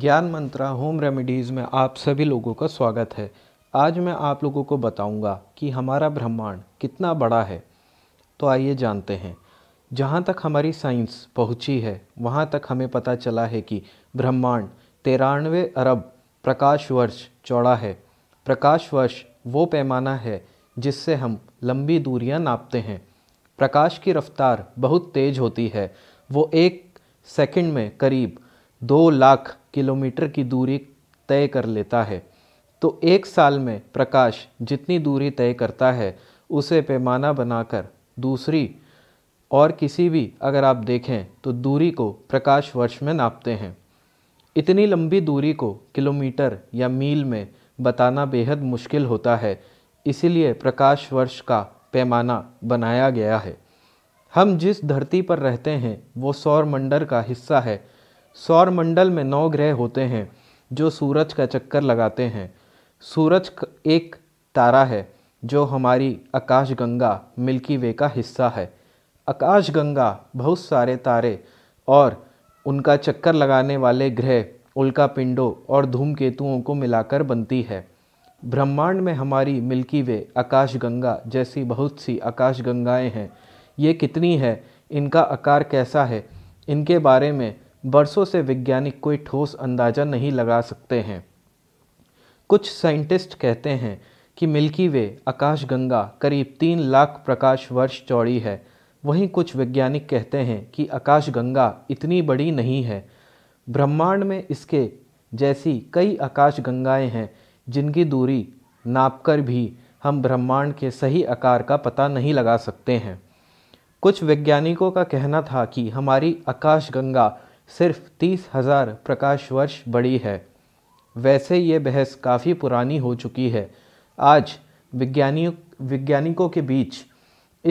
ज्ञान मंत्रा home remedies में आप सभी लोगों का स्वागत है आज मैं आप लोगों को बताऊंगा कि हमारा ब्रह्मांड कितना बड़ा है तो आइए जानते हैं जहाँ तक हमारी साइंस पहुँची है वहाँ तक हमें पता चला है कि ब्रह्मांड तिरानवे अरब प्रकाश वर्ष चौड़ा है प्रकाश वर्ष वो पैमाना है जिससे हम लंबी दूरियाँ नापते हैं प्रकाश की रफ्तार बहुत तेज़ होती है वो एक सेकंड में करीब दो लाख किलोमीटर की दूरी तय कर लेता है तो एक साल में प्रकाश जितनी दूरी तय करता है उसे पैमाना बनाकर दूसरी और किसी भी अगर आप देखें तो दूरी को प्रकाश वर्ष में नापते हैं इतनी लंबी दूरी को किलोमीटर या मील में बताना बेहद मुश्किल होता है इसीलिए प्रकाश वर्ष का पैमाना बनाया गया है हम जिस धरती पर रहते हैं वो सौर मंडल का हिस्सा है सौर मंडल में नौ ग्रह होते हैं जो सूरज का चक्कर लगाते हैं सूरज एक तारा है जो हमारी आकाशगंगा मिल्की वे का हिस्सा है आकाशगंगा बहुत सारे तारे और उनका चक्कर लगाने वाले ग्रह उल्का पिंडों और धूमकेतुओं को मिलाकर बनती है ब्रह्मांड में हमारी मिल्की वे आकाशगंगा जैसी बहुत सी आकाशगंगाएं हैं ये कितनी है इनका आकार कैसा है इनके बारे में बरसों से वैज्ञानिक कोई ठोस अंदाज़ा नहीं लगा सकते हैं कुछ साइंटिस्ट कहते हैं कि मिल्की वे आकाशगंगा करीब तीन लाख प्रकाश वर्ष चौड़ी है वहीं कुछ वैज्ञानिक कहते हैं कि आकाशगंगा इतनी बड़ी नहीं है ब्रह्मांड में इसके जैसी कई आकाशगंगाएं हैं जिनकी दूरी नापकर भी हम ब्रह्मांड के सही आकार का पता नहीं लगा सकते हैं कुछ वैज्ञानिकों का कहना था कि हमारी आकाशगंगा सिर्फ तीस हज़ार प्रकाश वर्ष बड़ी है वैसे ये बहस काफ़ी पुरानी हो चुकी है आज विज्ञानियों विज्ञानिकों के बीच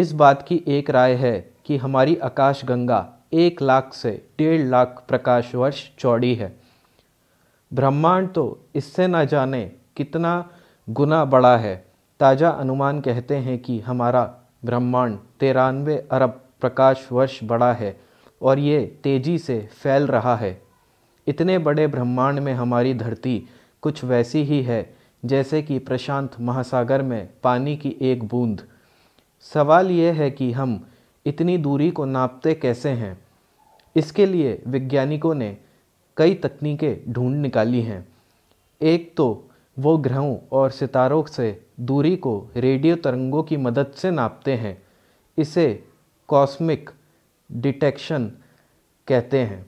इस बात की एक राय है कि हमारी आकाश गंगा एक लाख से डेढ़ लाख प्रकाश वर्ष चौड़ी है ब्रह्मांड तो इससे ना जाने कितना गुना बड़ा है ताज़ा अनुमान कहते हैं कि हमारा ब्रह्मांड तिरानवे अरब प्रकाश वर्ष बड़ा है और ये तेज़ी से फैल रहा है इतने बड़े ब्रह्मांड में हमारी धरती कुछ वैसी ही है जैसे कि प्रशांत महासागर में पानी की एक बूंद सवाल ये है कि हम इतनी दूरी को नापते कैसे हैं इसके लिए वैज्ञानिकों ने कई तकनीकें ढूंढ निकाली हैं एक तो वो ग्रहों और सितारों से दूरी को रेडियो तरंगों की मदद से नापते हैं इसे कॉस्मिक डिटेक्शन कहते हैं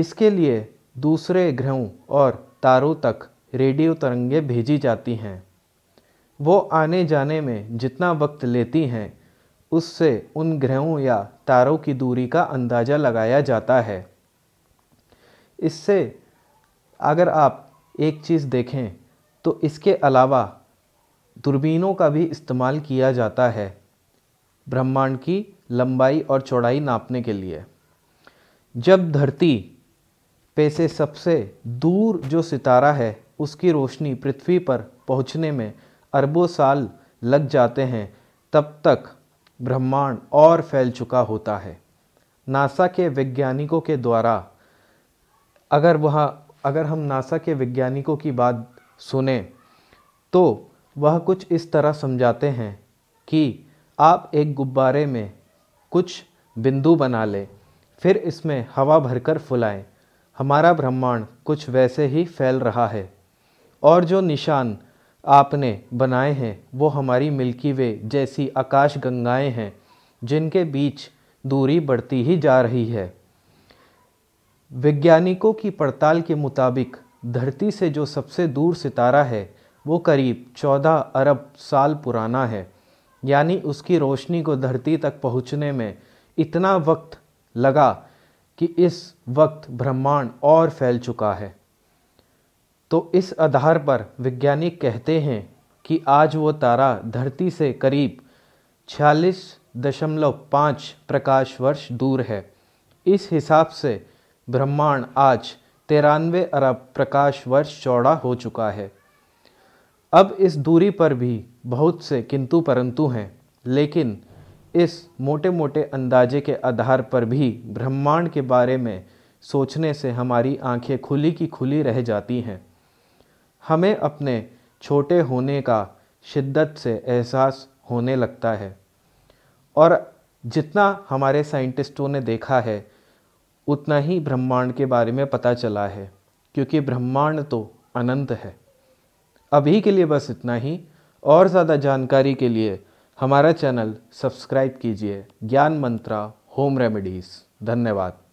इसके लिए दूसरे ग्रहों और तारों तक रेडियो तरंगें भेजी जाती हैं वो आने जाने में जितना वक्त लेती हैं उससे उन ग्रहों या तारों की दूरी का अंदाज़ा लगाया जाता है इससे अगर आप एक चीज़ देखें तो इसके अलावा दूरबीनों का भी इस्तेमाल किया जाता है ब्रह्मांड की लंबाई और चौड़ाई नापने के लिए जब धरती पे से सबसे दूर जो सितारा है उसकी रोशनी पृथ्वी पर पहुंचने में अरबों साल लग जाते हैं तब तक ब्रह्मांड और फैल चुका होता है नासा के वैज्ञानिकों के द्वारा अगर वह अगर हम नासा के वैज्ञानिकों की बात सुने तो वह कुछ इस तरह समझाते हैं कि आप एक गुब्बारे में कुछ बिंदु बना ले फिर इसमें हवा भरकर फुलाएं हमारा ब्रह्मांड कुछ वैसे ही फैल रहा है और जो निशान आपने बनाए हैं वो हमारी मिल्की वे जैसी आकाश गंगाएं हैं जिनके बीच दूरी बढ़ती ही जा रही है वैज्ञानिकों की पड़ताल के मुताबिक धरती से जो सबसे दूर सितारा है वो करीब 14 अरब साल पुराना है यानी उसकी रोशनी को धरती तक पहुंचने में इतना वक्त लगा कि इस वक्त ब्रह्मांड और फैल चुका है तो इस आधार पर वैज्ञानिक कहते हैं कि आज वो तारा धरती से करीब छियालीस दशमलव पाँच प्रकाश वर्ष दूर है इस हिसाब से ब्रह्मांड आज तिरानवे अरब प्रकाश वर्ष चौड़ा हो चुका है अब इस दूरी पर भी बहुत से किंतु परंतु हैं लेकिन इस मोटे मोटे अंदाजे के आधार पर भी ब्रह्मांड के बारे में सोचने से हमारी आंखें खुली की खुली रह जाती हैं हमें अपने छोटे होने का शिद्दत से एहसास होने लगता है और जितना हमारे साइंटिस्टों ने देखा है उतना ही ब्रह्मांड के बारे में पता चला है क्योंकि ब्रह्मांड तो अनंत है अभी के लिए बस इतना ही और ज़्यादा जानकारी के लिए हमारा चैनल सब्सक्राइब कीजिए ज्ञान मंत्रा होम रेमेडीज़ धन्यवाद